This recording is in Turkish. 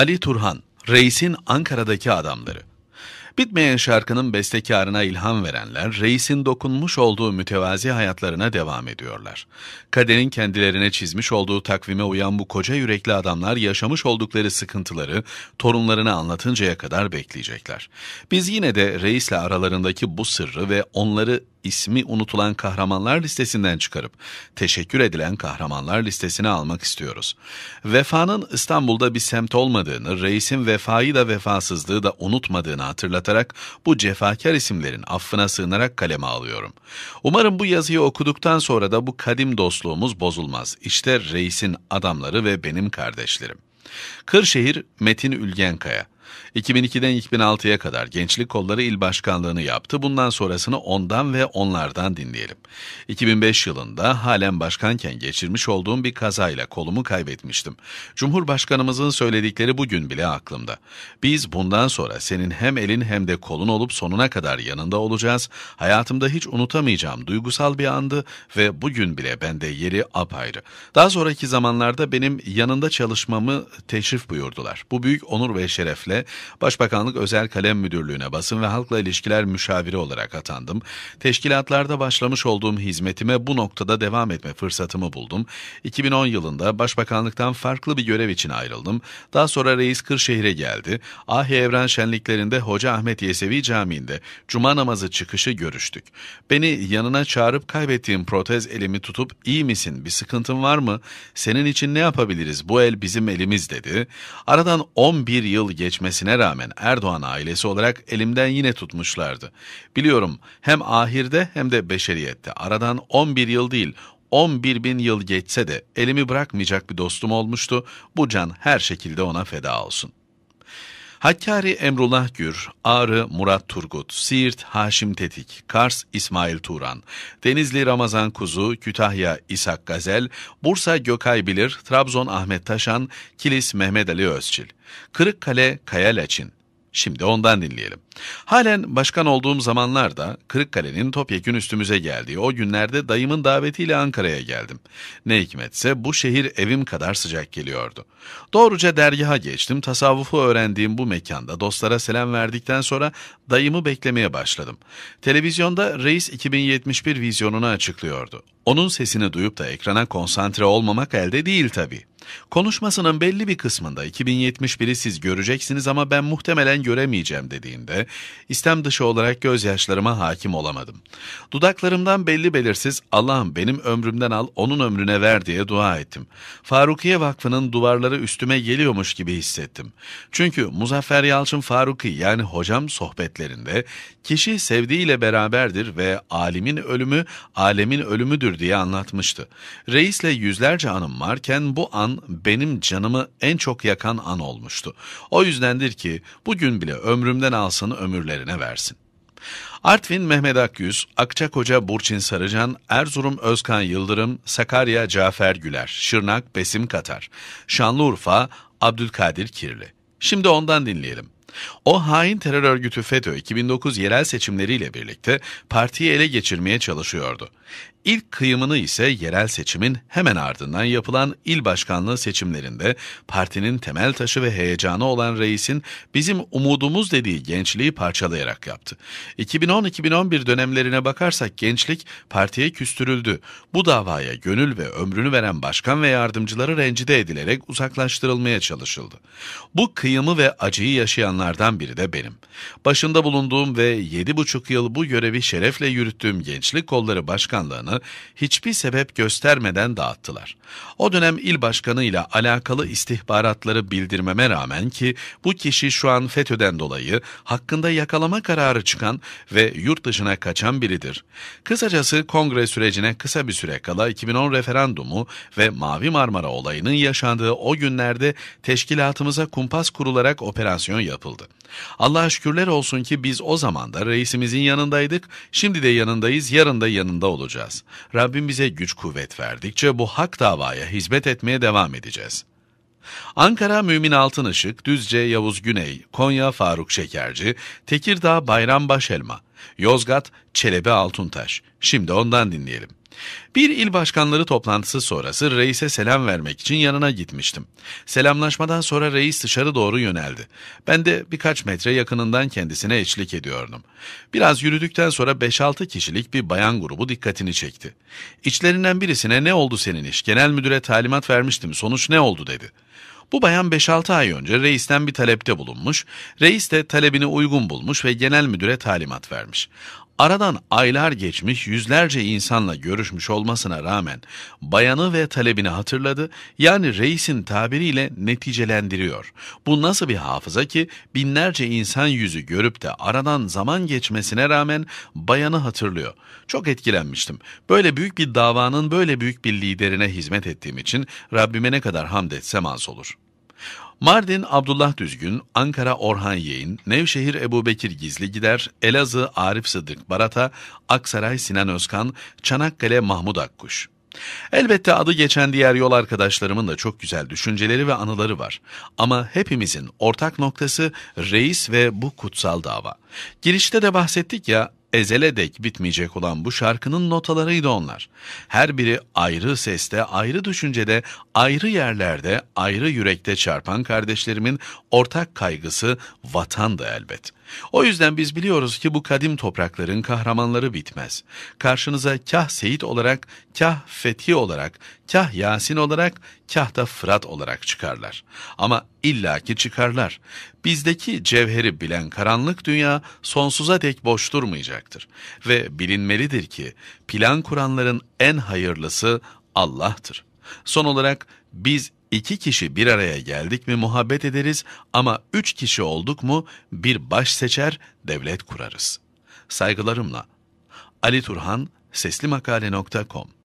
Ali Turhan, Reis'in Ankara'daki adamları. Bitmeyen şarkının bestekarına ilham verenler, reisin dokunmuş olduğu mütevazi hayatlarına devam ediyorlar. Kaderin kendilerine çizmiş olduğu takvime uyan bu koca yürekli adamlar yaşamış oldukları sıkıntıları torunlarına anlatıncaya kadar bekleyecekler. Biz yine de reisle aralarındaki bu sırrı ve onları ismi unutulan kahramanlar listesinden çıkarıp teşekkür edilen kahramanlar listesine almak istiyoruz. Vefanın İstanbul'da bir semt olmadığını, reisin vefayı da vefasızlığı da unutmadığını hatırlatarak bu cefakar isimlerin affına sığınarak kaleme alıyorum. Umarım bu yazıyı okuduktan sonra da bu kadim dostluğumuz bozulmaz. İşte reisin adamları ve benim kardeşlerim. Kırşehir Metin Ülgenkaya 2002'den 2006'ya kadar Gençlik Kolları İl Başkanlığı'nı yaptı. Bundan sonrasını ondan ve onlardan dinleyelim. 2005 yılında halen başkanken geçirmiş olduğum bir kazayla kolumu kaybetmiştim. Cumhurbaşkanımızın söyledikleri bugün bile aklımda. Biz bundan sonra senin hem elin hem de kolun olup sonuna kadar yanında olacağız. Hayatımda hiç unutamayacağım duygusal bir andı ve bugün bile bende yeri apayrı. Daha sonraki zamanlarda benim yanında çalışmamı teşrif buyurdular. Bu büyük onur ve şerefle Başbakanlık Özel Kalem Müdürlüğü'ne basın ve halkla ilişkiler müşaviri olarak atandım. Teşkilatlarda başlamış olduğum hizmetime bu noktada devam etme fırsatımı buldum. 2010 yılında Başbakanlıktan farklı bir görev için ayrıldım. Daha sonra Reis Kırşehir'e geldi. Ahi Evren Şenliklerinde Hoca Ahmet Yesevi Camii'nde Cuma namazı çıkışı görüştük. Beni yanına çağırıp kaybettiğim protez elimi tutup iyi misin bir sıkıntın var mı? Senin için ne yapabiliriz bu el bizim elimiz dedi. Aradan 11 yıl geçmesi edilmesine rağmen Erdoğan ailesi olarak elimden yine tutmuşlardı. Biliyorum hem ahirde hem de beşeriyette aradan 11 yıl değil 11 bin yıl geçse de elimi bırakmayacak bir dostum olmuştu. Bu can her şekilde ona feda olsun. Hakkari Emrullah Gür, Ağrı Murat Turgut, Siirt Haşim Tetik, Kars İsmail Turan, Denizli Ramazan Kuzu, Kütahya İshak Gazel, Bursa Gökay Bilir, Trabzon Ahmet Taşan, Kilis Mehmet Ali Özçil, Kırıkkale Kaya Leçin, Şimdi ondan dinleyelim. Halen başkan olduğum zamanlarda Kırıkkale'nin topyekün üstümüze geldiği o günlerde dayımın davetiyle Ankara'ya geldim. Ne hikmetse bu şehir evim kadar sıcak geliyordu. Doğruca dergaha geçtim, tasavvufu öğrendiğim bu mekanda dostlara selam verdikten sonra dayımı beklemeye başladım. Televizyonda Reis 2071 vizyonunu açıklıyordu. Onun sesini duyup da ekrana konsantre olmamak elde değil tabii. Konuşmasının belli bir kısmında 2071'i siz göreceksiniz ama ben muhtemelen göremeyeceğim dediğinde istem dışı olarak gözyaşlarıma hakim olamadım. Dudaklarımdan belli belirsiz Allah'ım benim ömrümden al onun ömrüne ver diye dua ettim. Farukiye Vakfı'nın duvarları üstüme geliyormuş gibi hissettim. Çünkü Muzaffer Yalçın Faruki yani hocam sohbetlerinde kişi sevdiğiyle beraberdir ve alimin ölümü alemin ölümüdür diye anlatmıştı. Reisle yüzlerce anım varken bu an an benim canımı en çok yakan an olmuştu. O yüzdendir ki bugün bile ömrümden alsın ömürlerine versin. Artvin Mehmet Akyüz, Akçakoca Burçin Sarıcan, Erzurum Özkan Yıldırım, Sakarya Cafer Güler, Şırnak Besim Katar, Şanlıurfa Abdülkadir Kirli. Şimdi ondan dinleyelim. O hain terör örgütü FETÖ 2009 yerel seçimleriyle birlikte partiyi ele geçirmeye çalışıyordu. İlk kıyımını ise yerel seçimin hemen ardından yapılan il başkanlığı seçimlerinde partinin temel taşı ve heyecanı olan reisin bizim umudumuz dediği gençliği parçalayarak yaptı. 2010-2011 dönemlerine bakarsak gençlik partiye küstürüldü. Bu davaya gönül ve ömrünü veren başkan ve yardımcıları rencide edilerek uzaklaştırılmaya çalışıldı. Bu kıyımı ve acıyı yaşayanlar insanlardan biri de benim. Başında bulunduğum ve 7,5 yıl bu görevi şerefle yürüttüğüm Gençlik Kolları Başkanlığı'nı hiçbir sebep göstermeden dağıttılar. O dönem il başkanı ile alakalı istihbaratları bildirmeme rağmen ki bu kişi şu an FETÖ'den dolayı hakkında yakalama kararı çıkan ve yurt dışına kaçan biridir. Kısacası kongre sürecine kısa bir süre kala 2010 referandumu ve Mavi Marmara olayının yaşandığı o günlerde teşkilatımıza kumpas kurularak operasyon yapıldı yapıldı. Allah'a şükürler olsun ki biz o zaman da reisimizin yanındaydık, şimdi de yanındayız, yarın da yanında olacağız. Rabbim bize güç kuvvet verdikçe bu hak davaya hizmet etmeye devam edeceğiz. Ankara Mümin Altın Işık, Düzce Yavuz Güney, Konya Faruk Şekerci, Tekirdağ Bayram Başelma, Yozgat Çelebi Altuntaş. Şimdi ondan dinleyelim. Bir il başkanları toplantısı sonrası reise selam vermek için yanına gitmiştim. Selamlaşmadan sonra reis dışarı doğru yöneldi. Ben de birkaç metre yakınından kendisine eşlik ediyordum. Biraz yürüdükten sonra 5-6 kişilik bir bayan grubu dikkatini çekti. İçlerinden birisine ne oldu senin iş, genel müdüre talimat vermiştim, sonuç ne oldu dedi. Bu bayan 5-6 ay önce reisten bir talepte bulunmuş, reis de talebini uygun bulmuş ve genel müdüre talimat vermiş. Aradan aylar geçmiş yüzlerce insanla görüşmüş olmasına rağmen bayanı ve talebini hatırladı yani reisin tabiriyle neticelendiriyor. Bu nasıl bir hafıza ki binlerce insan yüzü görüp de aradan zaman geçmesine rağmen bayanı hatırlıyor. Çok etkilenmiştim. Böyle büyük bir davanın böyle büyük bir liderine hizmet ettiğim için Rabbime ne kadar hamd etsem az olur. Mardin Abdullah Düzgün, Ankara Orhan Yeğin, Nevşehir Ebu Bekir Gizli Gider, Elazığ Arif Sıdık Barata, Aksaray Sinan Özkan, Çanakkale Mahmut Akkuş. Elbette adı geçen diğer yol arkadaşlarımın da çok güzel düşünceleri ve anıları var. Ama hepimizin ortak noktası reis ve bu kutsal dava. Girişte de bahsettik ya, ezele dek bitmeyecek olan bu şarkının notalarıydı onlar. Her biri ayrı seste, ayrı düşüncede, ayrı yerlerde, ayrı yürekte çarpan kardeşlerimin ortak kaygısı vatandı elbet.'' O yüzden biz biliyoruz ki bu kadim toprakların kahramanları bitmez. Karşınıza kah Seyit olarak, kah Fethi olarak, kah Yasin olarak, kah da Fırat olarak çıkarlar. Ama illaki çıkarlar. Bizdeki cevheri bilen karanlık dünya sonsuza dek boş durmayacaktır. Ve bilinmelidir ki plan kuranların en hayırlısı Allah'tır. Son olarak biz İki kişi bir araya geldik mi muhabbet ederiz ama üç kişi olduk mu bir baş seçer devlet kurarız. Saygılarımla Ali Turhan, seslimakale.com